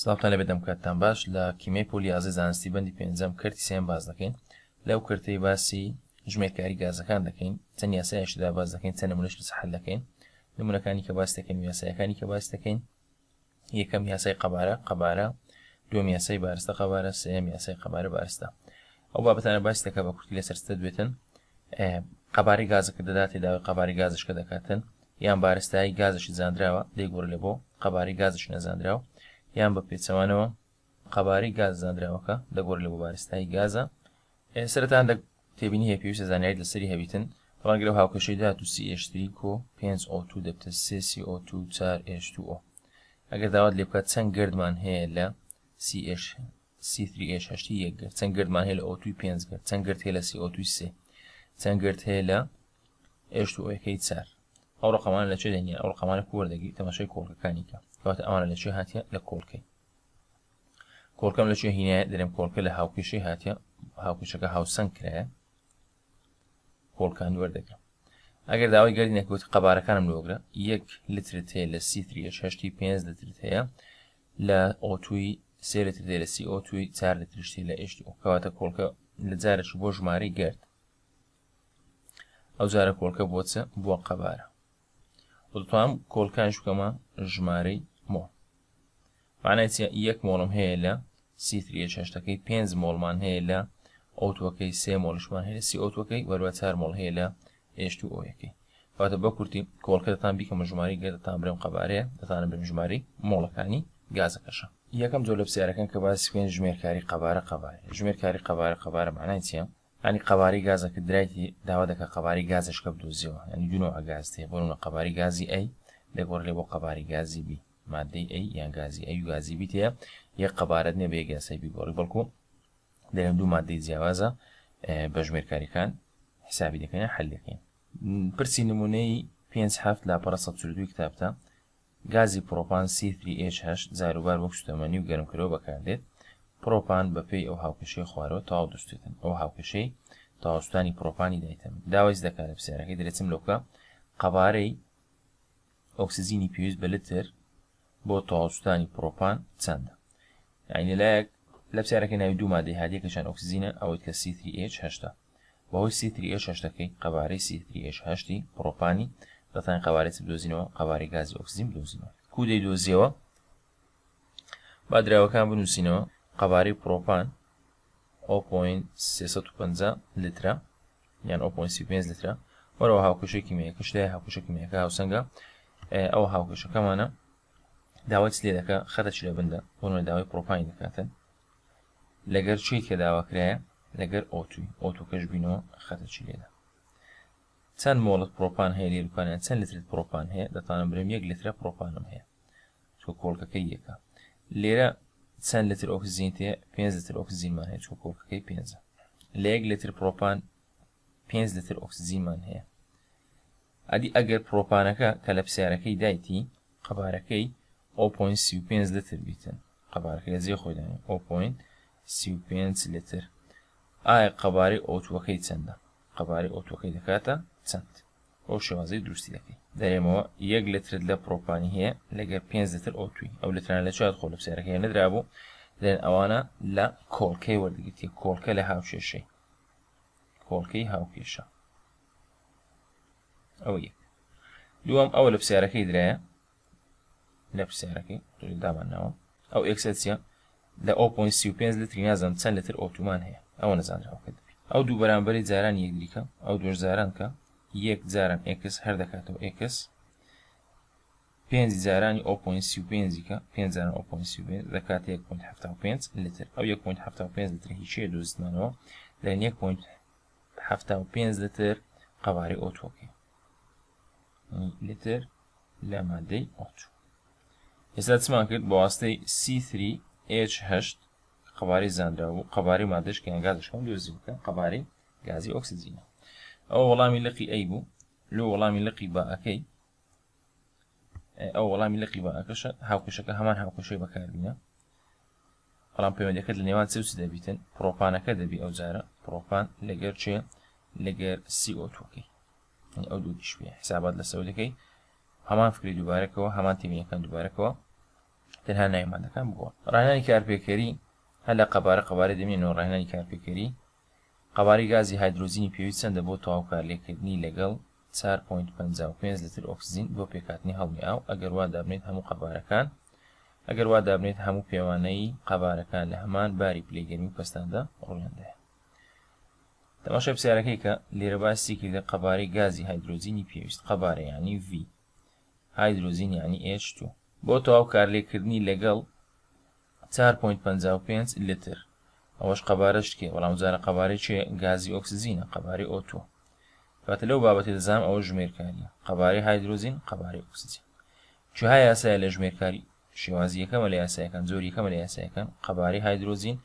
سلااوتان لە بێدەم کاتتان باش لە کیمە پۆلیازی زانستی بەندی پێنجەم کردی سێن باز دەکەین لەو کرتەی باسی ژمێکاری گازەکان دەکەین چەند یاسایشدا باز دەکەین چەند نمونش لە سەحل دەکەین نمونەکانی کە باس دەکەین یاسایەکانی کە باس دەکەین یەکەم یاسای قەبارە قەبارە دوم یاسای بارستە قەبارە سێم یاسای قەبارە بارستە ئەو بابەتانە باس دەکە بە کورتی لە سەرستە دوێتن قەباری گازەکە دەداتی داوای قەباری گازشکە دەکاتن یان بارستایی گازشی زانراوە دەیگوڕ لە بۆ قەباری گازش نەزانراوە یان بە پێچەوانەوە قەباری گاززانراوەکە دەگۆڕ لە وبارستایی گازە سەران تێبینی هەیە پێویستە زانایت لەسری هەبیتن بەڵانگرە هاوکەشەی دات و سیشتری کۆ 5O2 دەبتە سCO2 4H2O ئەگەر داوات لێ بکات چەند گردمان هەیە لە CH C3H یەکگەر چەند گردمان هەیە لە O2 پێنجگەر چەند گرد هەیە لە CO2 سێ چەند گرد هەیە لە H2O ەکەی چار ئەو ڕقەمانە لەچێ دێنە ئەو ڕقەمانە کووەردەگی تەماشای کۆڵکەکانیکە کەواتە ئەمانە لەچێ هاتیە لە کۆڵکەی کۆڵکەم لەچێ هینەیە دەرێم کۆڵکە لە هاوکیشی هاتیە هاوکیشەکە هاوسنگ کرایە کۆڵکان وەردەکە ئەگەر داوای گەرینەکەوت قەبارەکانم لۆگرە یەک لترت هەیە لە سیتریە ششتی پێ لترت هەیە لە ئۆتووی سێ لتر دێ لە سی ئۆتووی چار لە ترشتی لە ئێشتی ئۆکەواتە کۆڵکە لە جارش بۆ ژماری گرت ئەو جارە کۆڵکە بۆچە بووە قەبارە دەتوانم کۆلکانش بکەمە ژمارەی مۆل مانای یەک مۆڵم هەیە لە سیتریە چێشتەکەی پێنج مۆڵمان هەیە لە ئۆتوەکەی سێ مۆلشمان هەیە سی ئۆتوەکەی وەرە چار مۆڵ هەیە لە ئێشت و ئۆیەکەی واتە بە کورتی کۆڵکەتان بیکەمە ژماری گەدەتان برێم قەبارەیە دەتانم برم ژماری مۆڵەکانی گازەکەشە یەکەم زۆر لە پسیارەکەن کە باسی خوێن ژمێرکاری قەبارە قەبارە ژمێرکاری قەبارە قەبارە مانای چیە ینی قەباری گازەکە درایتی داوا دەکە قەباری گازشکە بدۆزیەوە ینی دوۆ گازتێ بۆ نە قەباری گازی ئەی دەگۆڕ لێ بۆ قەباری گازی بی مادەی ئەی یان گازی ئەی گازی بیتەیە یەک قەبارەت نێ بێ گاسی بیگۆڕی بەڵکو دەێن دوو مادەی جیاوازە بە ژمێرکاریەکان حسابی دەکەین حلەکەین پرسی نمونەی پێنج هەفت لاپەرە سەدوی کتابتە گازی پرۆپان C3H زاروبار وەک شتەمەنی و گەرمکرەوە بەکاردێت پرۆپان بەپێی ئەو هاوکەشەی خوارەوە تاو دەستێتن ئەو هاوکەشەی تاوەستانی پرۆپانی دایتم داوایست دەکات لە پرسیارەکەی درێتم لۆکە قەبارەی ئۆکسزیینی پێویست بە لتر بۆ تاوەستانی پرۆپان چەندە ئاینە لایەک لە پسیارەکە ناوی دوو مادەی هادیە کەشان ئۆکسزیینە ئەوەی کە C3H هشتا بەهۆی C3H هەشتەکەی قەبارەی C3H هشتی پرۆپانی دەتان قەوارێت دۆزینەوە قەواری گازی ئۆکسزیم دۆزینەوە کودەی دۆزیەوە با دراوەکان بنووسینەوە قەبارەی پرۆپان 0.350 لیترە یان 0.35 لیترە وەرەوە هاوکشێکی مەیەکەش لای هاوکشێکی مەیەکە هاوسەنگە ئەو هاوکشەکەمانە داوای لێ دەکە خەتەچ لە بندە بۆنەوە داوای پرۆپاین دەکاتن لەگەر چی کە داواکرایە لەگەر ئۆتوی ئۆتۆکەش بینەوە خەتەچی لێدا چەند مۆڵت پرۆپان هەیە لێرکانیان چەند لترت پرۆپان هەیە دەتانم برم یەک لترە پرۆپانم هەیە چۆ کۆڵکەکە یەکە لێرە چەند لتر ئۆکسزیین تێ پێ لتر ئۆکسزیینمان هەیە چۆکۆکەکەی پێنجە لە یەک لتر پرۆپان پێ لتر ئۆکسزیینمان هەیە ئەدی ئەگەر پرۆپانەکە کە لە پسیارەکەی دایتی قەبارەکەی 0.35 لتر بیتن قەبارەکە لە جێ خۆیدانی 0.35 لتر ئایا قەبارەی ئۆتوەکەی چەندە قەبارەی ئۆتوەکەی دەکاتە چەند ئەو شێوازەی دروستی دەکەی دەێمەوە یەک لەترت لە پرۆپانی هەیە لەگەر پێنج لتر ئۆتوی ئەو لەتران لە چات خۆ لە پسێرەکەی نەدرابوو دێن ئەوانە لە کۆڵکەی وەردەگرتی کۆڵکە لە هاوشێشەی کۆڵکەی هاوکێشە ئەو یەک دووەم ئەوە لە پسیارەکەی درایە لە پرسیارەکەی دامانەوە ئەو ئەکسسیە لە 0.35 لتری نازانم چەند لەتر ئۆتومان هەیە ئەوە نەزانراوەکە ئەو دوو بەرامبەری جاران یەکدیکە ئەو دوۆر زاران کە یەک جارم ئکس هەر دەکاتەوە ئکس پێنج جارانی ئۆپۆسی پێنجیکە پێنجاران ئۆپۆسی دەکات 1.5 لتر ئەو 1.5 لتر هیچێ دۆستنانەوە لە 1.5 لتر قەواری ئۆتۆکی لتر لە مادەی ئۆتو ئێستا چمان کرد بە واستەی C3H8 قەباری زانرا و قەباری مادەش کە ئەنگازشکم دۆزی بکە قەباری گازی ئۆکسسیزیینە ئەو وەڵامی لقی ئەی بوو لۆ وەڵامی لقی با ئەەکەی ئەو وەڵامی لقی با ئەکەشە هاوکوشەکە هەمان هاوکوشەی بەکاربیە بەڵام پەیوەندەکەت لە نێوان چوسی دەبیتن پرۆپانەکە دەبی ئەو جارە پرۆپان لەگەر چێ لەگەر سیۆتۆکەی ئەو دووکیش حسابات لە سەودەکەی هەمان فکری دووبارەکەەوە هەمان تیمینەکان دووبارەکەەوە تەنها نایمانەکان بووە ڕێنانی کارپێکەری هەل لە قەبارە قەبارە دەمێن و ڕێنانی کارپێکەری قەباری گازی هایدروزینی پێویست چەندە بۆ تەواوکارلێکردنی لەگەڵ 4.55 لتر ئۆکسزین بۆ پێکاتنی هەڵمی ئاو ئەگەر وا دابنێت هەموو قەبارەکان ئەگەر وا دابنێت هەموو پێوانەی قەبارەکان لە هەمان باری پلێگەرمی پستاندا ڕویاندەیە تەماشای پرسیارەکەی کە لێرە باسی کردە قەبارەی گازی هایدروزینی پێویست قەبارەیانی V هایدروزین یانی H2 بۆ تەواو کارلێکردنی لەگەڵ 4.55 لتر ئەوەش قەبارەشتکێ بەڵام جارە قەبارەیەکێ گازی ئۆکسزیینە قەبارەی ئۆتۆ کاتە لەو بابەتی دەزانام ئەوە ژمێرکاری قەبارەی هایدرۆزین قەبارەی ئۆکسزیین چها یاسایە لە ژمێرکاری شێوازیەکەمە لە یاسایەکان زۆریەکەمە لە یاسایەکان قەبارەی هایدرۆزین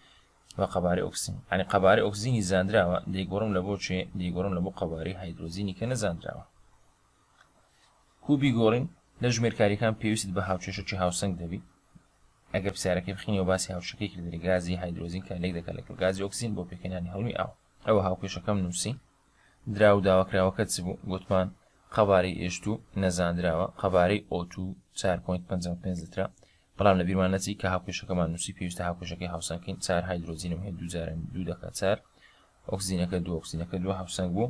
بە قەبارەی ئۆکسین ئەنی قەبارەی ئۆکسزیینی زانراوە دیگۆڕم لە بۆ چێ دیگۆڕم لە بۆ قەبارەی هایدرۆزینی کە نەزانراوە کوبی گۆڕین لە ژمێرکاریەکان پێویست بە هاوچێشەی هاوسنگ دەبی ئەگەر پرسیارەکەی بخینی و باسی هاوشەکەی دەرگازی هایدرۆزین کە لێک دەکە لەکە گازی ئۆکسین بۆ پێکەنانی هەڵمی ئاو ئەوە هاوکێشەکەم نووسی درا و داواکراوەکە چ بوو گوتمان قەبارەی ئێشت و نەزانراوە قەبارەی ئۆتو 4.55 لترا بەڵام لە بیرمان نەچی کە هاوکێشەکەمان نووسی پێویستە هاوکێشەکەی هاوسنگکەین چار هایدرۆزینم هەیە دوجارن دوو دەکە چار ئۆکسینەکە دو ئۆکسینەکە دو هاوسنگ بوو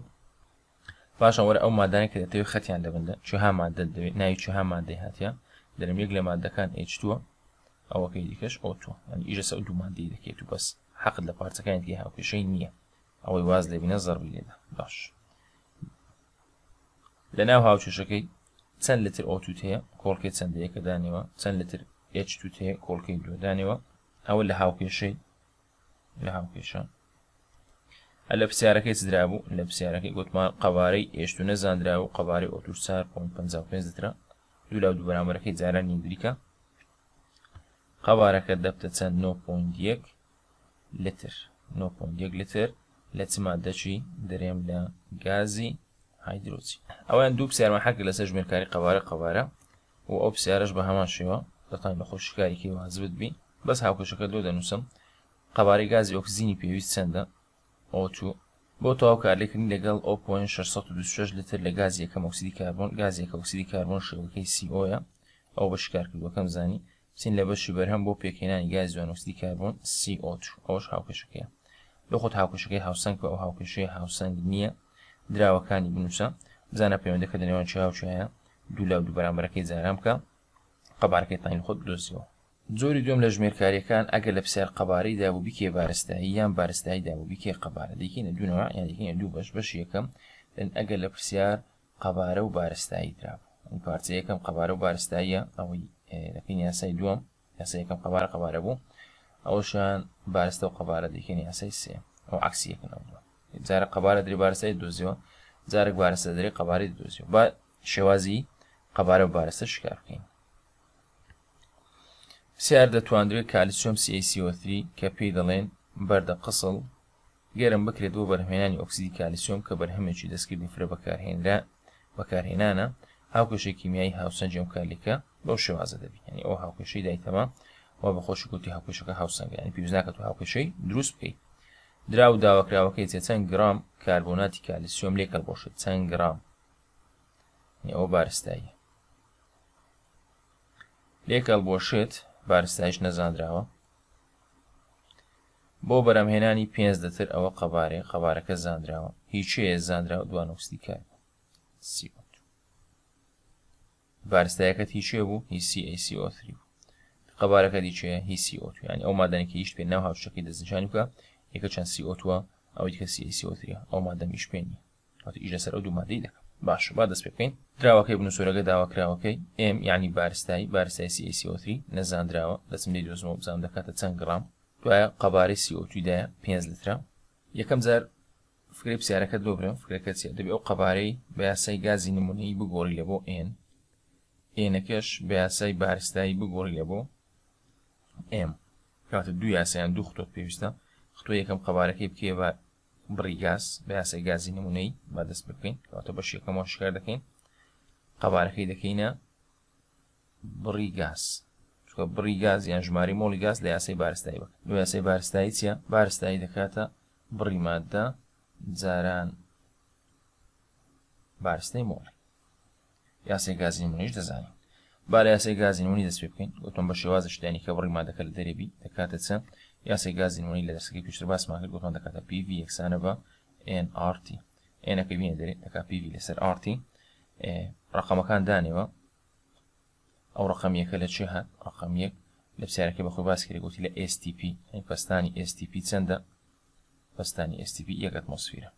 باشە وەرە ئەو مادانە کە دەتەوێت خەتیان دەبندە چها مادە دەوێت ناوی چها مادەی هاتیە دەرم یەک لە مادەکان ئچ توە ئەوەکەی دیکەش ئۆتۆ ئەنی ئیژە سە دووماندەی دەکێت و بەس حەقت لە پارچەکانی هاوکێشەی نییە ئەوەی واز لەبینە زەربی لێدا باش لە ناو هاوچێشەکەی چەند لتر ئۆتوت هەیە کۆڵکی چەندەیەکە دانیەوە چەند لتر ئچتوت هەیە کۆڵکەی دودانەوە ئەوە لە هاوکێشەی لە هاوکێشان ئە لە پرسیارەکەی چدرابوو لە پرسیارەکەی گوتمان قوارەی ئێشتو نەزاندرا و قوارەی ئۆتوسار 5 دترا دوو لەو دوو بەرامەرەکەی جاران نیندریکە قەوارەکە دەبتە چەند 9.1 لتر 9.1 لتر لە چما دەچی دەرێم لە گازی هایدروچی ئەویان دوو پسیارمە حەک لەسەر ژمێرکاری قەوارە قەوارە و ئەو پسیارش بە هەمان شێوە دەتان بە خۆشکارێکی وازبت بی بەس هاوکشەکە دۆ دەنووسم قەبارەی گازی ئۆکسزیینی پێویست چەندە ئۆ2 بۆ تەواو کارلێکردنی لەگەڵ 0.626 لتر لە گازی یەکەم ئۆکسیدی کاربن گازیەکە ئۆکسیدی کاربن شێوەکەی سیۆە ئەو بە شکارکردوەکەم زانی سین لە بەشی بەرهەم بۆ پێکێنانی گازی وانوستی کاربوون CO ئەوش هاوکێشەکەیە لە خۆت هاوکێشەکەی هاوسنگ بە ئەو هاوکێشەیە هاوسنگ نییە دراوەکانی بنووسە بزانە پەیوەندەکە دەنێوان چی هاوچایە دوو لەو دوو بەرامبەرەکەی زارام بکە قەبارەکەی تاین خۆت دۆزیەوە زۆری دوم لە ژمێرکاریەکان ئەگەر لە پسیار قەبارەی دابوو بکێ بارستایی یان بارستایی دابوو بکێ قەبارە دیکەینە دوونەوە یاکەینە دوو بەش بەش یەکەم لەن ئەگەر لە پرسیار قەبارە و بارستایی درابوو پارچەیەکەم قەبارە و بارستاییە ئەوەی دەکەین یاسای دووەم یاسای یەکەم قەبارە قەبارە بوو ئەوشان بارستە و قەبارە دەکەین یاسای سێ ئەو عکسیەکەنەوە جارە قەبارە دری بارسای دۆزیەوە جارێک بارەسە دەری قەباری دۆزیەوە با شێوازی قەبارە و بارەسە شکار بکەین پرسیار دەتواندوێت کالیسیۆم CACO3 کە پێی دەڵێن بەردە قسڵ گەرم بکرێت بۆ بەرهمێنانی ئۆکسیدی کالیسیۆم کە بەرهمێکی دەستکردنی فرە بەکارهێنرا بەکارهێنانە هاوکەشێک کیمیایی هاوسەنجێم کالیکە بەو شێوازە دەبی ینی ئەو هاوکێشەی دایتەوە و بە خۆشی گوتی هاوکێشەکە هاوسەنگ ینی پێویزناکەت و هاوکێشەی دروست بکەیت درا و داواکراوەکەی چێ چەند گرام کاربووناتی کالیسیۆم لێکەڵ بۆشێت چەند گرام ئەو بارستایی لێکەڵ بۆشێت بارستایش نەزانراوە بۆ بەرەمهێنانی پێنج دەتر ئەوە قەبارێ خەبارەکە زانراوە هیچ زانرا و دوانوستی کار سیوە بارستایەکەت هیچێ بوو هیCACO3 قەبارەکە دیچێ هیCO2 ینی ئەو مادەنێکی هیچ پێ ناو هاوشەکەی دەستنیشان بکە یەکە چەند CO2وە ئەو دیکە CCO3 ئەو مادەمیش پێێنی ئیش لەسەر ئەو دوو مادەی دەکە باش با دەست پێکەین دراوەکەی بنووسۆرەکە داواکراوەکەی ئم ینی بارستایی بارسای CCO3 نەزانراوە دەسم لێ درۆزمەوە بزانام دەکاتە چەند گرام دوایە قەبارەی CO2دایە 5 لترا یەکەم جار فکری پسیارەکە دۆبرم فکرەکە چێ دەبێت ئەو قەبارەی بە یاسای گازی نمونەی بگۆڕی لە بۆ N ئێنەکەش بە یاسای بارستایی بگۆڕیە بۆ ئێم کاتە دو یاسایان دوو خۆت پێویستە خۆ یەکەم قەبارەکەی بکێ بە بڕیگاز بە یاسای گازی نمونەی بەدەست بکەین کاتە بەش یەکەم شکار دەکەین قەبارەکەی دەکەینە بڕیگاز چکە بڕیگاز یان ژماری مۆڵی گاز لە یاسای بارستایی بکە دو یاسای بارستایی چیە بارستایی دەکاتە بڕیماددا جاران بارستەی مۆڵی یاسێک گازیمونیش دەزانین با لە یاسێک گازیمونی دەست پێ بکەین گوتم بە شێوازە شتانی کە بڕیما دەکە لە دەرێبی دەکاتە چەند یاسێک گازیمونی لە دەستەکەی پێشتر باسمان کرد گوتان دەکاتە PV یەکسانە بە NRT ئەکە بینە دەرێت دەکا PV لەسەر RT ڕقەمەکان دانێەوە ئەو ڕقەمیەکە لە چێ هات ڕقەمیەک لە پسیارەکە بەخۆی باس کرد گوتی لە STP پستانی STP چەندە پستانی STP یەک ئەتمۆسفیرە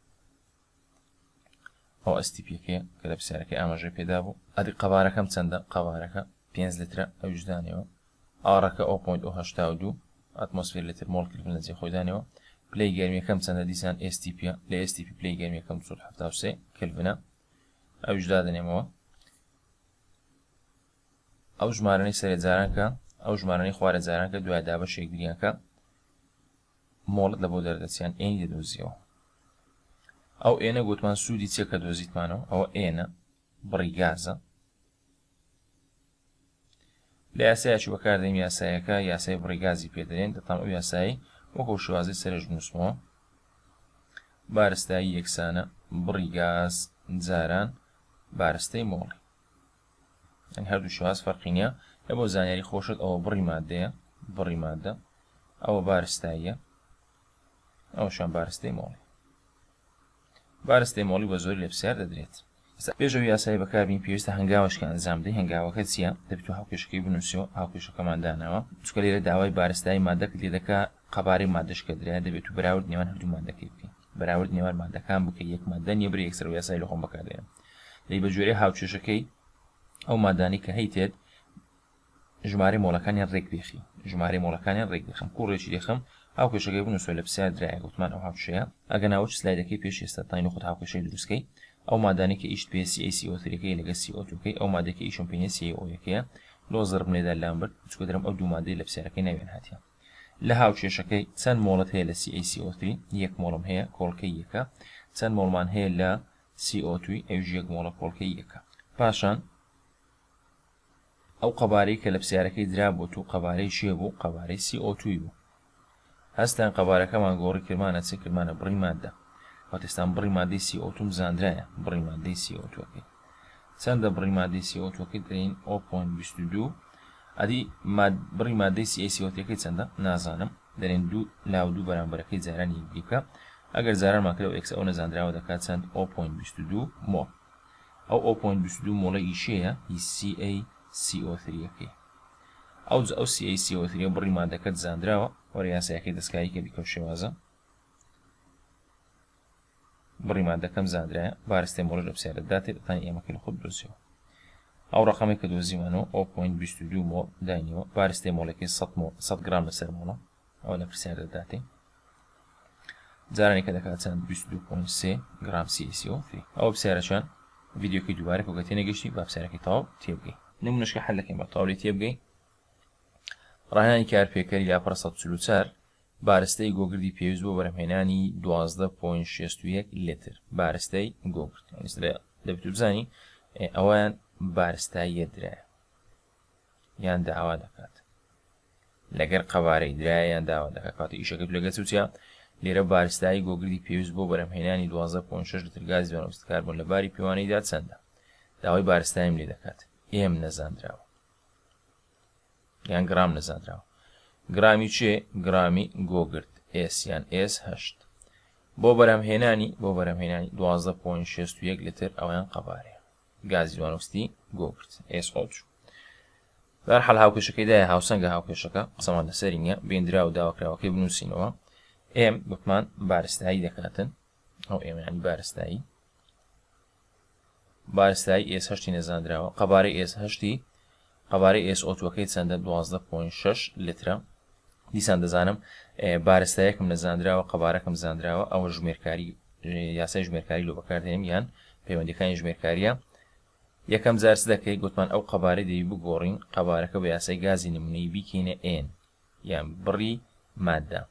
ئەو ئەستیپەکەی کە لە پرسیارەکەی ئاماژە پێدا بوو ئەدی قەبارەکەم چەندە قەبارەکە پێنج لترە ئەوژدانەوە ئارەکە ئۆ.ه دو ئەتمۆسفێر لتر مۆڵکردن لە جێ خۆیدانەوە پلی گەرمیەکەم چەندە دیسان STP لە STP پلی گەرمیەکەم 1970 کلبنە ئەوژدا دەنێمەوە ئەو ژمارەی سەرێجارانکە ئەو ژمارەی خوارە جارانکە دوای دابە شێگریانەکە مۆڵت لە بۆ دەردەچیان ئەین دەدۆزیەوە ئەو ئێنە گوتمان سوودی چێکە دۆزیتمانەوە ئەوە ئێنە بڕیگازە لە یاسایکی بەکاردەیم یاسایەکە یاسای بڕیگازی پێدەێن دەتان ئەو یاسایی وەکو شوازی سەرج نووسمەوە بارستایی یەکسانە بڕیگاز جاران بارستەی مۆڵی ئەن هەردوو شواز فەرقینە لە بۆ زانیاری خۆشت ئەوە بڕی مادەیە بڕی مادە ئەوە بارستاییە ئەوشان بارستەی مۆڵی بارس تێمۆڵی بە زۆری لە پرسیار دەدرێت پێشەوە یاسای بەکاربین پێویستە هەنگاوشکان زامدەی هەنگاوەکە چییە دەبێت و هاوکێشەکەی بنووسیەوە هاوکێشەکەماندانەوە چکە لێرە داوای باستایی مادەکە لێ دەکا قەبارەی مادەشکە دریا دەبێت و براورد نێوان هەردوو مادەکەی بکەین بەراورد نێوان مادەکان بکە یەک مادە نیە بری یەکسەر یاسای لەخۆم بەکاردێن لی بەجوێری هاوچێشەکەی ئەو مادانی کە هەیتێت ژمارە مۆڵەکانیان ڕێک بێخی ژمارە مۆڵەکانیان ڕێک دەخم کوڕێکی دەخم ئەو کێشەکەی بنووسێ لە پرسیار درایە گوتمان ئەو هاوشەیە ئەگە ناوچ سلایدەکەی پێش ئێستا تاین خۆت هاوکێشەی دروستکەی ئەو مادانێکی ئیشت پسی ئۆتریەکەی لەگە سی ئۆتوکەی ئەو مادەکە ئیشمپینە سی ئۆیەکەیە لۆ زربنێدا لامبرد چکە درم ئەو دوو مادەی لە پرسیارەکەی ناوێن هااتە لە هاوچێشەکەی چەند مۆڵەت هەیە لە CACO3 یەک مۆڵم هەیە کۆڵکەی یەکە چەند مۆڵمان هەیە لە CO2 ئەوژ یەک مۆڵە کۆڵکەی یەکە پاشان ئەو قەبارەی کە لە پسیارەکەی درا بۆ تو قەبارەی شێ بوو قەبارەی CO2 بوو هەستیان قەبارەکەمان گۆڕی کرمانە چ کرمانە بڕی مادە هەتێستان بڕی مادەی سی ئۆتوم زانراە بڕی مادەی سی ئۆتۆەکەی چەندە بڕی مادەی سی ئۆتۆەکەی دەین ئۆ.22 ئەدی بڕی مادەی سی ئسیۆتەکەی چەندە نازانم دەرێن دوو لاو دوو بەرامبەرەکەی جارانی دیکە ئەگەر زاران ماکرەوە ئەکس ئەو نەزانراوە دەکات چەند ئۆ.22 مۆ ئەو ئۆ.22 مۆڵە ئیشەیە CA CO3ەکەی ئەو ئەو سیسیوەتری بڕیمادەکەت زانراوە وەریاسەکەی دەستکایی کە بیکەم شێوازە بڕیمادەکەم زانراە بارستی مۆژ لە پسیارەداتێت تان ئێمەکەل خود درستەوە ئەو ڕقامی کە دۆزیمانەوە ئەو پوین مۆ دانیەوە بارستی مۆڵەکەی 100 گرام لەسەرمونە ئەو لە پرسیارەداتێ جارانێکە دەکات چەند 22.3 گرام سیسیۆ ئەو پسیارە چۆن ویدیوکی دووارێک وگەتێ نەگەشتی با پسیارەکەی تاو تێبگەی نمونشکە حلەکەین بە تاوری تێبگەی ڕاهانی کارپێکەری لاپەر بارستەی گۆگردی پێویست بۆ بەرەمهێنانی 12.61 لتر بارستەی گۆگرد دەبێت بزانی ئەویان بارستاییە درایە یان داوا دەکات لەگەر قەوارەی درایەیان داوا دەکات کاتی ئیشەکەت لەگە چوتیا لێرە بارستایی گۆگردی پێویست بۆ بەرەمهێنانی 12.6 لترگاز بەنوستکار بوون لە باری پیوانەیدا چەندە داوای بارستایم لێ دەکات ئێم نەزانراوە یان گرام نەزانراوە گرامی چێ گرامی گۆگرت ئسیان ئهشت بۆ بەرەمهێنانی بۆ بەرەمهێنانی 12.61 لتر ئەویان قەبارەیە گازی دوانستی گۆگرت ئسچ بەر حال هاوکێشەکەیدای هاوسەنگە هاوکێشەکە قسەمان لەسەری نیە بێندرا و داواکراوەکەی بنووسینەوە ئێم گوتمان بارستایی دەکاتن ئەو ئێمەیانی بارستایی بارستایی ئێسهشتی نەزانراوە قەبارەی ئێسهشتی هەوارەی ئسۆتوەکەی چەندە 12.6 لترە دیسان دەزانم بارستایەکم نەزانراوە قەبارەکەم زانراوە ئەوە ژمێرکاری یاسای ژمێرکاری لۆ بەکاردێنم یان پەیوەندەکانی ژمێرکاریە یەکەم زارس دەکەی گوتمان ئەو قەبارەی دەوی بگۆڕین قەبارەکە بە یاسای گازی نمونەی بیکینە ئێن یان بڕی مادە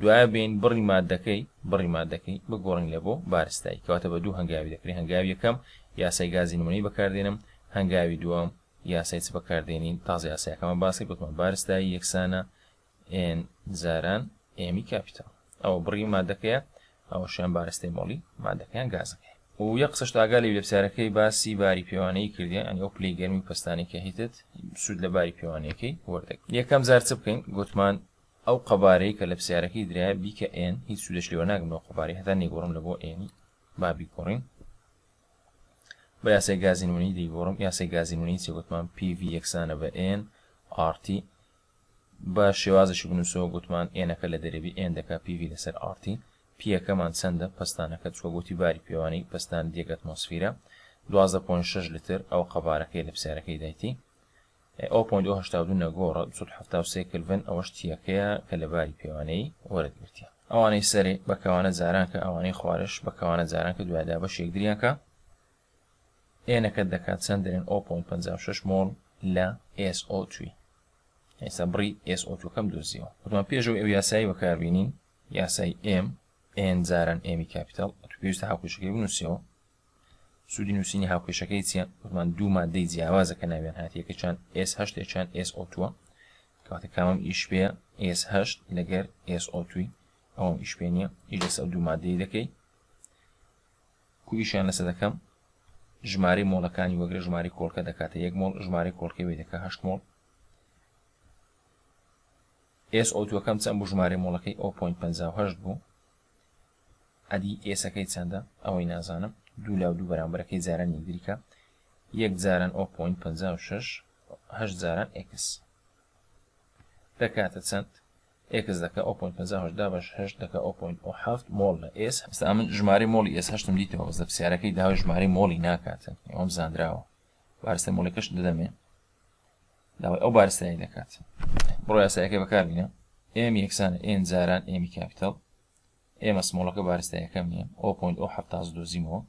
دوای بین بڕی مادەکەی بڕی مادەکەی بگۆڕین لە بۆ بارستایی کەواتە بە دوو هەنگاوی دەکری هەنگاوی یەکەم یاسای گازی نمونەی بەکاردێنم هەنگاوی دووەم یاسای چ بەکاردێنین تازە یاسایەکەمە باسی بکمە بارستایی یەکسانە ئێن جاران ئێمی کاپیتال ئەوە بڕی مادەکەیە ئەوە شوێن بارستی مۆڵی مادەکەیان گازەکەی و یە قسەشت ئاگالی لەپسارەکەی باسی باری پێوانەی کردی ئەنی ئەو پلی گەرمی پستانی کە هیتت سود لە باری پێوانەکەی وەردەک یەکەم زار چ بکەین گوتمان ئەو قەبارەی کە لە پسیارەکەی درایە بیکە ئێن هیچ سودەشلیوە ناگەم لە قوباری هەتا نێگۆڕم لە بۆ ئێنی بابی گۆڕین بە یاسای گازینونی دیگۆڕم یاسای گازینونی چێگوتمان PV یەکسانە بە N RT بە شێوازەشی بنووسەوە گوتمان ئێنەکە لە دەرەبی ئێندەکە PV لەسەر RT پیەکەمان چەندە پستانەکە چوەگوتی باری پێوانی پستان دیگەت مۆسفیرە 12.6 لتر ئەو قەبارەکەی لە پسیارەکەی دایتی 0.82 نەگۆڕە 1970 کلڤن ئەوەش تیەکەیە کە لە باری پێوانەی وەرەگرتیە ئەوانەی سەری بەکەوانە جاران کە ئەوانەی خوارش بەکەوانە جاران کە دوایدا بەش یەکدریانکە ئێنەکەت دەکات چەندرێن 0.56 مۆل لە SO2 ئێستا بڕی SO2کەم دۆزیەوە وتمان پێشەوە ئەو یاسایی وەکاربینین یاسای M N جاران ئێمی کاپیتال پێویستە هاوکوشەکەی بنووسەوە سوودی نووسینی هاوکێشەکەی چیە وتمان دوو مادەی جیاوازەکە ناوێن هاتیەکە چند S8 چند SO2 کاتە کامم ئیش پێ S8 لەگەر SO2 ئەوم ئیش پێ نیە ئیش لەسەر دوو مادەی دەکەی کویشیان لەسەر دەکەم ژمارە مۆڵەکانی وەگرە ژماری کۆڵکە دەکاتە یەک مۆڵ ژماری کۆڵکی وێ دەکە هەشت مۆڵ ئس ئۆتوەکەم چەند بوو ژمارە مۆڵەکەی 0.58 بوو ئەدی ئێسەکەی چەندە ئەوەی نازانم دوو لەو دوو بەرامبەرەکەی جاران نیگریکە یەک جاران 0.56 هەشت جاران ئکس دەکاتە چەند ئکس دەکە ئۆ.5 بەش هەش دەکە ئۆ.7 مۆل لە ئس ئستا من ژماری مۆلی ئس هەشتم دیتەوە دە پرسیارەکەی داوای ژماری مۆلی ناکاتە ئەوم زانراوە بارستە مۆلەکەش دەدەمێ داوای ئەو بارستایی دەکات بڕۆ یاسایەکە بەکاربیە ئێم یەکسانە ئێن جاران ئێمی کاپیتال ئێمە سمۆڵەکە بارستایەکەم نیە ئۆ.7 دۆزیمەوە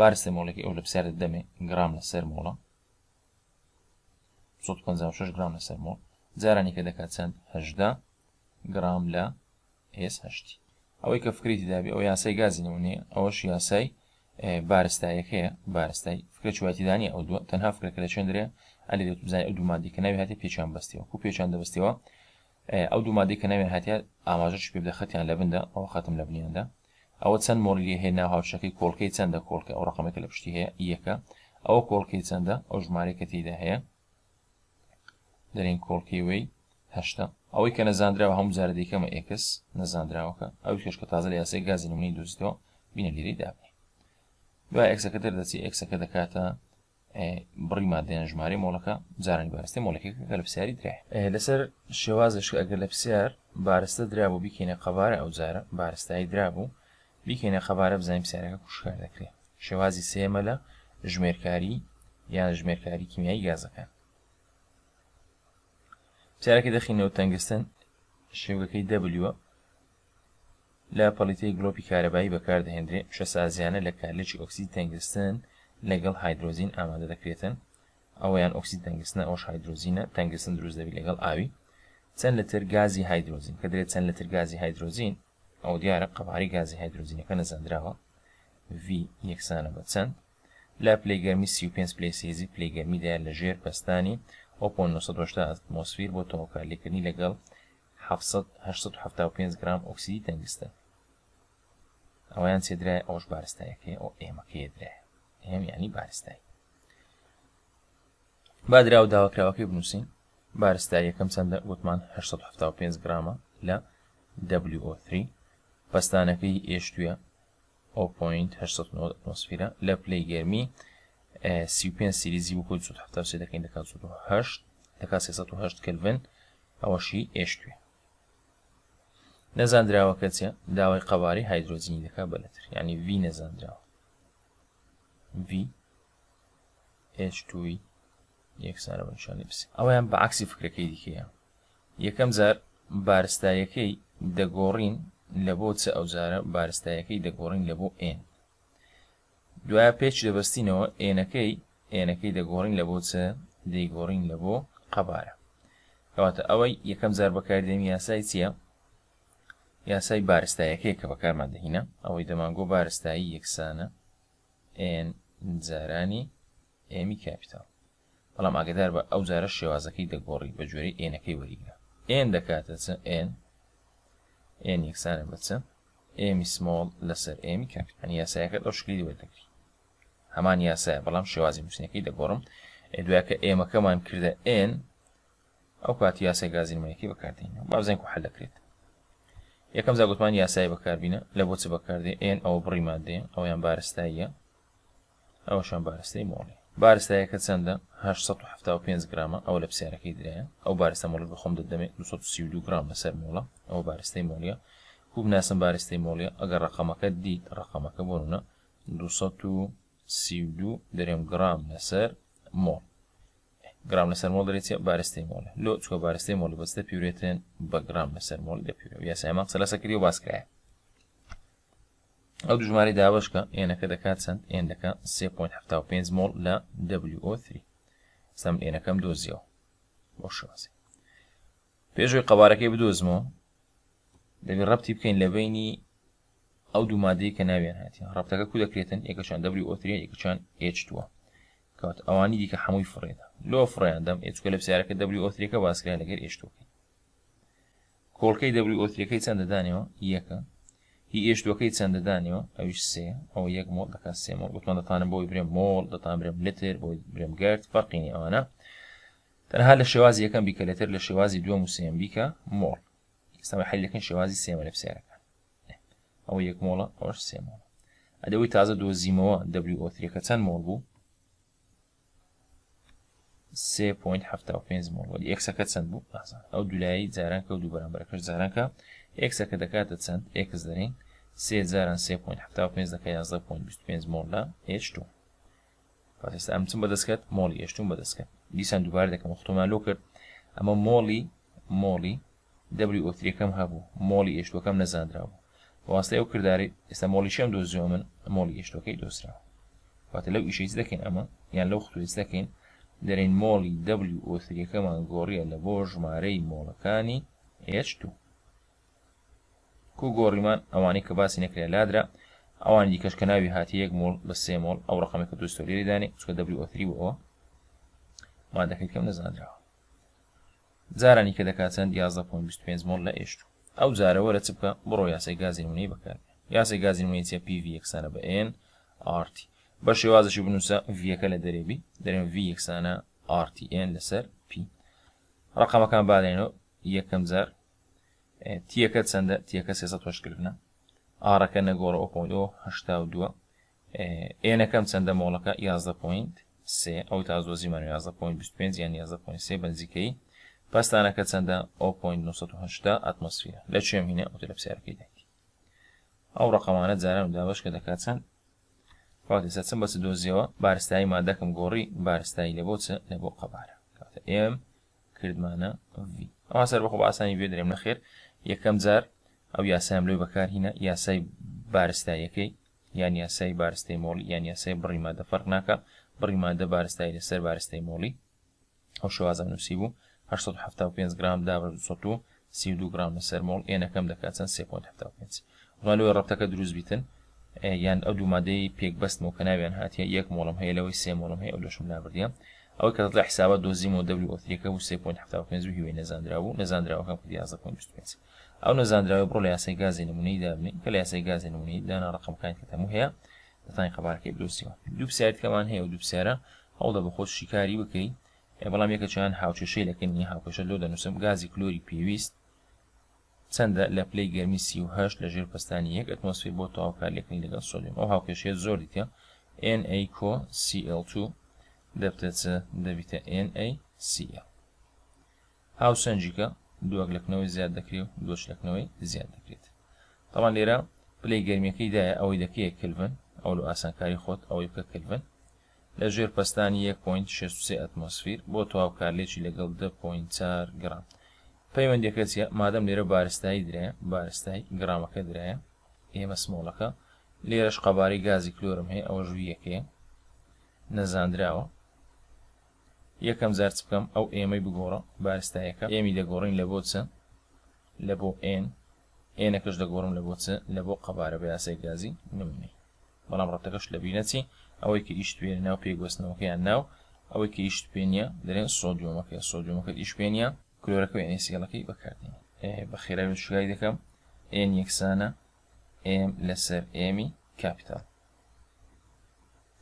بارستە مۆلەکە ئەو لە پرسیارت دەمێ گرام لە سەر مۆڵە 56 گرام لە سەر مۆڵ جارانی کە دەکات چەند هەدا گرام لە هێسهشتی ئەوەی کە فکریتی دابی ئەو یاسای گازی نمونێ ئەوەش یاسای بارستایەکەیە بارستای فکرە چواتیدانی ئەو دو تەنها فکرەکە لە چندرێ ئەلی دێت بزانانی ئەو دومادی کە ناوی هاتی پێچان بەستیەوە کو پێچان دەبستیەوە ئەو دومادی کە ناوێن هااتیا ئاماژش پێ بدە خەتیان لە بندە ئەو خەتم لە بنیاندا ئەوە چەند مۆلی هەیە ناهاوشەکەی کۆلکەی چەندە کۆلکە ئەو ڕقمەکە لە پشتی هەیە یەکە ئەوە کۆلکەی چەندە ئەو ژمارەکە تێدا هەیە دەرین کۆلکی وەی هەشتا ئەوەی کە نەزانراوە هەموو جارە دیکەمە ئێکس نەزانراوەکە ئەو کێشکە تازە لە یاسی گازی نمونی دوستەوە بینە لیری دابێ دوای ئەکسەکە دەردەچی ئەکسەکە دەکاتە بڕی مادەیان ژماری مۆڵەکە جارانی بارستی مۆڵەکەکە لە پرسیاری درێ لەسەر شێوازش ئەگەر لە پرسیار بارستە درابوو بیکەینە قەبارە ئەو جارە بارستایی درابوو بیکەینە خەبارە بزانانی پرسیارەکە کوشکار دەکرێت شێوازی سێمە لە ژمێرکاری یان ژمێرکاری کیمیایی گازەکان پسیارەکە دەخینەوە تەنگستن شێوگەکەی دەبلیوە لە پەڵیتەی گلۆپی کارەبایی بەکاردەهێنرێ شەسازیانە لە کارلێکی ئۆکسی تەنگستن لەگەڵ هایدرۆزین ئامادە دەکرێتن ئەویان ئۆکسی تەنگستنە ئەوش هایدرۆزینە تەنگستن دروست دەبی لەگەڵ ئاوی چەند لە ترگازی هایدرۆزین کە درێت چەند لە ترگازی هایدرۆزین ئەو دیارە قەباری گازی هایدرۆزینەکە نەزانراوە V یەکسانە بە چەند لە پلەیگەرمی 35 پلەی سێزی پلەیگەرمیدا لە ژێر پستانی ئۆپۆ 1970 ئەتمۆسفیر بۆ تۆکارلێکردنی لەگەڵ 1970 گرام ئۆکسیدی تەنگستە ئەویان سێدرای ئەوش بارستایەکەی ئەو ئێمەکەی درای ئێم ینی بارستای با درا و داواکراوەکەی بنووسین بارستای یەکەم چەندە گوتمان 1970 گرامە لە WO3 پستانەکەی ئێشتوە 0.8 ئەتمۆسفیرە لە پلەی گەرمی 1970 سیپ سیریزی بکۆ 1970 دەکەین دەکات 1970 دەکات 1970 کلڤن ئەوەشی ئێشتێ نەزانراوە کە چە داوای قەواری هایدرۆزینی دەکات بەلەتر ینی V نەزانراوە V H2 یەکسانە بەشانی بس ئەویان بە عکسی فکرەکەی دیکەیە یەکەم زار بارستایەکەی دەگۆڕین لە بۆ چ ئەوزارە بارستایەکەی دەگۆڕین لە بۆ N دوای پێچ دەبستینەوە ئێنەکەی ئێنەکەی دەگۆڕین لە بۆچە دەیگۆڕین لە بۆ قەبارە کەواتە ئەوەی یەکەم زار بەکاردێنی یاسای چییە یاسای بارستایەکەی کە بەکارمان دەهینە ئەوەی دەمانگۆ بارستایی یەکسانە ئێن جارانی ئێمی کاپیتال بەڵام ئاگدار بە ئەو جارە شێوازەکەی دەگۆڕی بە جوێری ئێنەکەی وەریگرە ئێن دەکاتە چ ئێن ئێن یەکسانە بچە ئێمی سمۆڵ لەسەر ئێمی کاپیتانی یاسایەکە ئەو شکلی وەردەکری هەمان یاسایە بەڵام شێوازی نووسنەکەی دەگۆڕم دوایکە ئێمەکەمان کردە ئێن ئەو کاتی یاسای گازینمەیەکی بەکارین بازین و حل دەکرێت یەکەم زاگوتمان یاسای بەکاربینە لە بۆچ بەکاردێ ئێن ئەو بڕیمان دێ ئەویان بارستاییە ئەوشان بارستەی مۆڵی بارستایەکە چەندە 1975 گرامە ئەو لە پسیارەکەی درایە ئەو بارستە مۆڵ بەخۆم دەدەمێت 232 گرام لەسەر مۆڵە ئەو بارستەی مۆلیە کوب ناسم بارستەی مۆلیە ئەگەر ڕقەمەکە دیت ڕقەمەکە بۆنە 200 سیدو دەرێم گرام لەسەر مۆڵ گرام لەسەر مۆڵ دەرێتە بارستی مۆڵ لۆ چکە بارستی مۆڵ بەستە پیورێتن بە گرام لەسەر مۆڵ دەپیرە یاسایمان قسە لەسەکری و باسکرایە ئەو دژماری دابشکە ئێنەکە دەکات چەند ئێندەکە 3.75 مۆڵ لە WO3 سم ئێنەکەم دۆزیەوە بۆ شازی پێشوی قەبارەکەی بدۆزمەوە دەبێت ڕەتی بکەین لە بینی ئەو دوو مادەی کە ناویان هاتی ڕفتەکە کو دەکرێتن یەکەشان دەبری ئۆتریا یەکەچان ئچتووە کات ئەوانی دیکە هەمووی فڕێدا لۆ فڕیان دەم ئچکە لە پسیارەکە دەبری ئۆتریەکە باسکرێن لەگەر ئێشتەکەی کۆڵکەی دەبری ئۆتریەکەی چەندەدانەوە یەکە هی ئێشتەکەی چەندەدانەوە ئەوش سێ ئەو یەک مۆڵ دەکات سێمۆڵ وتمان دەتانم بۆی برێم مۆڵ دەتان برێم لتر بۆی برێم گرت فەرقینی ئەوانە تەنها لە شێوازی یەکەم بیکە لەتر لە شێوازی دووە موسیێن بیکە مۆڵ ئێستا حلەکەن شێوازی سێمە لە پسیارەکە ئەوە یەک مۆڵە ئەوش سێ مۆڵە ئەدەوەی تازە دۆزیمەوە دەبلیۆتریەکە چەند مۆڵ بوو 3.5 مۆڵ یەکسەکە چەند بوو ئاسان ئەو دولایی جاران کە و دوو بەرامبەرەکەش جارانکە یەکسەکە دەکاتە چەند x دەرین سێ جاران 3.5 دەکە 11.25 مۆڵە هێشتوم پاسێستا ئەم چم بەدەستکەت مۆڵی هێشتوم بەدەستکە دیسان دووبار دەکەم وختۆمان لۆ کرد ئەمە مۆڵی مۆڵی دەبری ئۆتریەکەم هەبوو مۆڵی ئێشتەکەم نەزانرا بوو واستی ئەو کردداری ئێستا مۆلیشم دۆزیۆ من مۆلی گەشتەکەی دۆسرا واتە لەو ئیشەیز دەکەین ئەمە یان لەو خوێز دەکەین دەرین مۆلی دەبلی ئۆسریەکەمان گۆڕیە لە بۆ ژمارەی مۆڵەکانی هێچ2 کو گۆڕیمان ئەوانەی کە باسی نەکرێت لادرا ئەوان دیکەش کە ناوی هاتی یەک مۆڵ بە سێ مۆڵ ئەو ڕقمێکە دوستۆری دانێ چکە دەبلی ئۆتری بۆەوە مادەکەی کەم نەزانراوە جارانی کە دەکات چەند 11.25 مۆڵ لە ئێشت ئەو جارەوە لە چ بکە بڕۆ یاسای گازیرمونی بکار یاسای گازیرمونی چە پی یەکسانە بە ئێن ئارتی بە شێوازشی بنووسە ڤەکە لە دەرێبی دەرێن V یەکسانە RTN لەسەر P ڕقامەکان بالێنەوە یەکەم زار تیەکە چەندە تیەکە سێ تۆشکردە ئارەکە نەگۆڕ ئۆه ئێنەکەم چەندە مۆڵەکە 11 پوینت سێ ئەو تا زۆزی من 11.5 یان 11.3 بنزیکەی پاستانەکە چەندە 0.970 ئەتمسفە لە چێمینە ئۆتەلەپسیارەکەی دایت ئەو ڕقەمانە جاران داوەشکە دەکات چەند کاتێسا چەند بەس دۆزیەوە بارستایی مادەکەم گۆڕی بارستایی لە بۆ چ لە بۆ قەبارە کاتە ئێم کردمانە V ئەوە سەر بەخۆ ئاسانی بێ درێم نەخێر یەکەم جار ئەو یاسام لێ بەکار هینە یاسای بارستاییەکەی یان یاسای بارستەی مۆلی یان یاسای بڕیمادە فەرناکە بڕیمادە بارستایی لەسەر بارستەی مۆلی ئەو شوازە نووسی بوو 1970 گرام دابر 1932 گرام لەسەر مۆڵ ئێنەکەم دەکات چەند 3.5 ڕالەوەی ڕەبتەکە دروست بیتن یان ئەو دوومادەی پێک بەستمەوە کە ناویان هااتە یەک مۆڵم هەیە لەوەی سێ مۆڵم هەیە ئەو لەشم نابردیە ئەو کە لە حسابە دۆزیمەوە دەبلی ئۆتریەکە و 3.5 هیوی نەزانراوە نەزانراوەکەم 11.5 ئەو نەزانراوە بڕۆ لە یاسای گازی نمونەی دابنین کە لە یاسای گازی نمونەی دانا ڕقمکان کە تەمو هەیە دەتانی قەبارەکەی بلوسیەوە دوو پسیارەکەمان هەیە و دوو پسیارە هەوڵدا بە خۆش شیکاری بکەیت بەڵام یەکە چیان هاوچێشەی لەکەنی هاوکەشە لۆ دەنووسم گازی کلۆری پێویست چەندە لە پلی گەرمی سیهش لە ژێر پستانی یەک ئەتمۆسفی بۆ تاواکارلێکنی لەگەڵ سۆلیم ئەو هاوکێشەیە زۆر دیتە NA کۆ CL2 دەبتێت دەبیتە NACL هاوسەنجیکە دووەک لەکنەوەی زیاد دەکرێت و دۆش لەکنەوەی زیاد دەکرێت تاوان لێرە پلی گەرمیەکەیدایە ئەوەی دەکەیە کلڤن ئەو لە ئاسانکاری خۆت ئەوەی بکە کلڤن لە ژێر پستانی 1.63 ئەتمۆسفیر بۆ تەواوکارلێکی لەگەڵ 10.4 گرام پەیوەندەکە چیە مادەم لێرە بارستایی درێ بارستای گرامەکە درایە ئێمە سمۆڵەکە لێرەش قەباری گازی کلۆرم هەیە ئەوە ژوویەکەیە نەزانراوە یەکەم زارچ بکەم ئەو ئێمەی بگۆڕە بارستایەکە ئێمی دەگۆڕین لە بۆ چە لە بۆ ئێن ئێنەکەش دەگۆڕم لە بۆ چە لە بۆ قەبارە بە یاسای گازی نمونی بەڵام ڕەتەکەش لە بینەچی ئەوەی کە ئیش توێن ناو پێگوستنەوەکەیان ناو ئەوەی کە ئیش پێنیە دەرێن سۆدیۆمەکە سۆدیۆمەکە ئیش پێنیە کلۆرەکەی ئەسیڵەکەی بەکاردین بە خێراوی شوگای دەکەم ئێن یەکسانە ئێم لەسەر ئێمی کاپیتال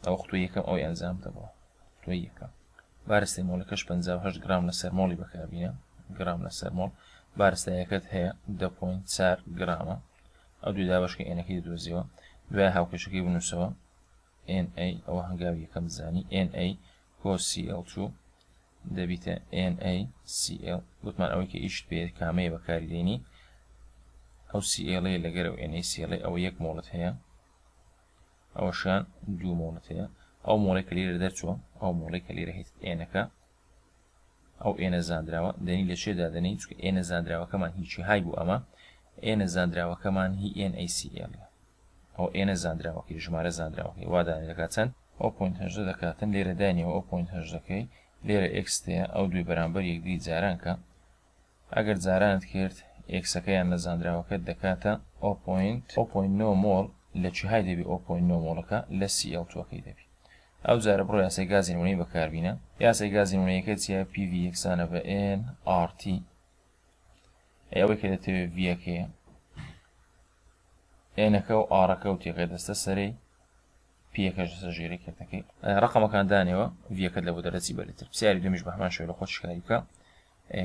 ئەو خوتوی یەکەم ئەوی ئەنجامتەوە توی یەکەم بارستی مۆلەکەش 5 گرام لەسەر مۆڵی بەکاربینە گرام لەسەر مۆڵ بارستایەکەت هەیە دە.4 گرامە ئەو دوو دابشکە ئێنەکەی دۆزیەوە دوای هاوکەشەکەی بنووسەوە NA ئەوە هەنگاوی یەکەم زانی NA کۆCL2 دەبیتە NACL گوتمان ئەوەی کە ئیشت پێ کامەیە بەکاریدێنی ئەو CL لەگەرەوە NACL ئەوە یەک مۆڵەت هەیە ئەوەشان دوو مۆڵەت هەیە ئەو مۆڵێکە لێرە دەرچوە ئەو مۆڵێکە لێرە هیت ئێنەکە ئەو ئێنە زانراوە دەنی لە شێدا دەنەی چکە ئێنە زانراوەکەمان هیچی های بوو ئەمە ئێنە زانراوەکەمان هی NACL ئەو ئێنە زانراوەکی ژمارە زانراوەکەی وادانەکە چەند ئەو پوینتهژ دەکاتن لێرە دانیەوە ئەو پوینتهژ دەکەی لێرە ئکسەیە ئەو دوێ بەرامبەر یەکدی جارانکە ئەگەر جارانت کرد ئکسەکەیان لە زانراوەکەت دەکاتە ئۆ.9 مۆڵ لە چهای دەبی ئۆ.9 مۆڵەکە لە سیلتوەکەی دەبی ئەو جارە بڕۆ یاسای گازی نمونەی بەکاربینە یاسای گازی نمونەیەەکە چیە PV یەکسانە بە NRT ئەوەی کە دەتەوێت ڤەکەیە ئێنەکە و ئارەکە و تێقێ دەستە سەرەی پیەکەش سەژێری کردەکەی ڕقمەکان دانەوە ڤەکە لە بۆ دەرەی بەلتر پرسیاری دمیش بەمان شوێ لە خۆ شکاری بکە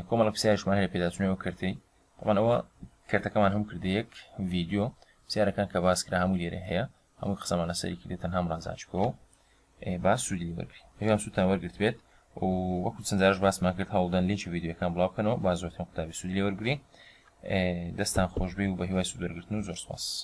کۆمەڵە پرسیارشمان هەیە پێداچنەوە کردی ئەمان ئەوە کردەکەمان هەم کرد یەک ڤیددیو پرسیارەکان کە باسکرا هەموو لێرە هەیە هەموو قسەمانە سەریکی دێتەن هەم ڕزاچکەوە با سوودی وەرگی هەیەم سوودتان وەرگرت بێت و وەکو چەندجارش باسمان کرد هەوڵدان لێکی ویددیوەکان بڵاوکەنەوە با زۆرتان قوتابی سوودی لێوەرگری دەستان خۆشببی و بە هیوای سوودەرگرتن و زۆر سپاس